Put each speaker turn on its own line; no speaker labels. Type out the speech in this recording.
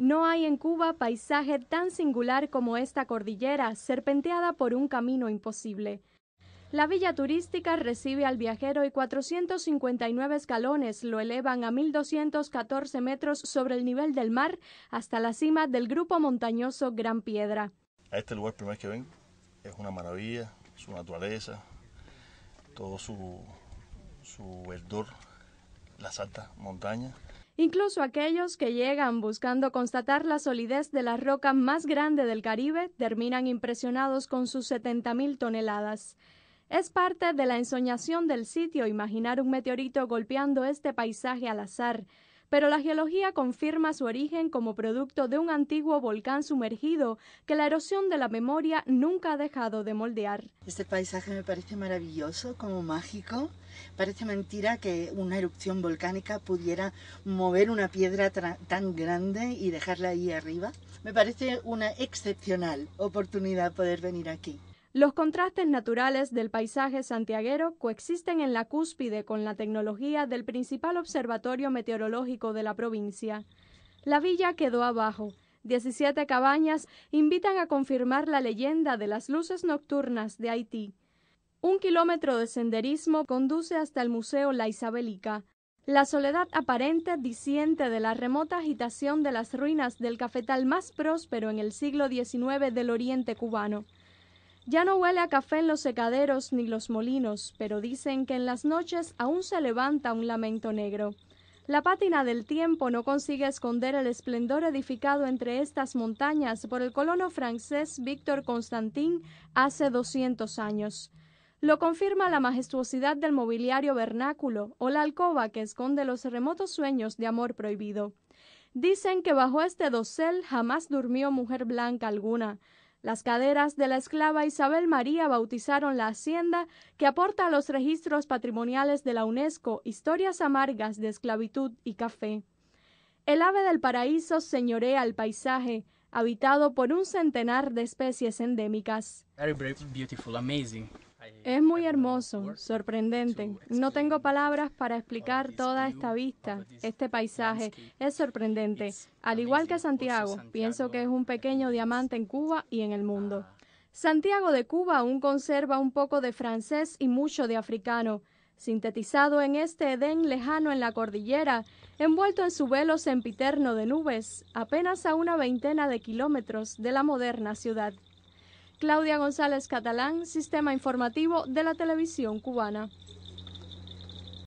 No hay en Cuba paisaje tan singular como esta cordillera, serpenteada por un camino imposible. La villa turística recibe al viajero y 459 escalones lo elevan a 1.214 metros sobre el nivel del mar hasta la cima del grupo montañoso Gran Piedra. A este lugar, primer que ven, es una maravilla, su naturaleza, todo su, su verdor, las altas montañas. Incluso aquellos que llegan buscando constatar la solidez de la roca más grande del Caribe terminan impresionados con sus 70.000 toneladas. Es parte de la ensoñación del sitio imaginar un meteorito golpeando este paisaje al azar, pero la geología confirma su origen como producto de un antiguo volcán sumergido que la erosión de la memoria nunca ha dejado de moldear. Este paisaje me parece maravilloso, como mágico. Parece mentira que una erupción volcánica pudiera mover una piedra tan grande y dejarla ahí arriba. Me parece una excepcional oportunidad poder venir aquí. Los contrastes naturales del paisaje santiaguero coexisten en la cúspide con la tecnología del principal observatorio meteorológico de la provincia. La villa quedó abajo. Diecisiete cabañas invitan a confirmar la leyenda de las luces nocturnas de Haití. Un kilómetro de senderismo conduce hasta el Museo La Isabelica. La soledad aparente disiente de la remota agitación de las ruinas del cafetal más próspero en el siglo XIX del oriente cubano. Ya no huele a café en los secaderos ni los molinos, pero dicen que en las noches aún se levanta un lamento negro. La pátina del tiempo no consigue esconder el esplendor edificado entre estas montañas por el colono francés Víctor Constantin hace 200 años. Lo confirma la majestuosidad del mobiliario vernáculo o la alcoba que esconde los remotos sueños de amor prohibido. Dicen que bajo este dosel jamás durmió mujer blanca alguna, las caderas de la esclava Isabel María bautizaron la hacienda que aporta a los registros patrimoniales de la UNESCO historias amargas de esclavitud y café. El ave del paraíso señorea el paisaje, habitado por un centenar de especies endémicas. Es muy hermoso, sorprendente. No tengo palabras para explicar toda esta vista, este paisaje. Es sorprendente. Al igual que Santiago, pienso que es un pequeño diamante en Cuba y en el mundo. Santiago de Cuba aún conserva un poco de francés y mucho de africano. Sintetizado en este Edén lejano en la cordillera, envuelto en su velo sempiterno de nubes, apenas a una veintena de kilómetros de la moderna ciudad. Claudia González Catalán, Sistema Informativo de la Televisión Cubana.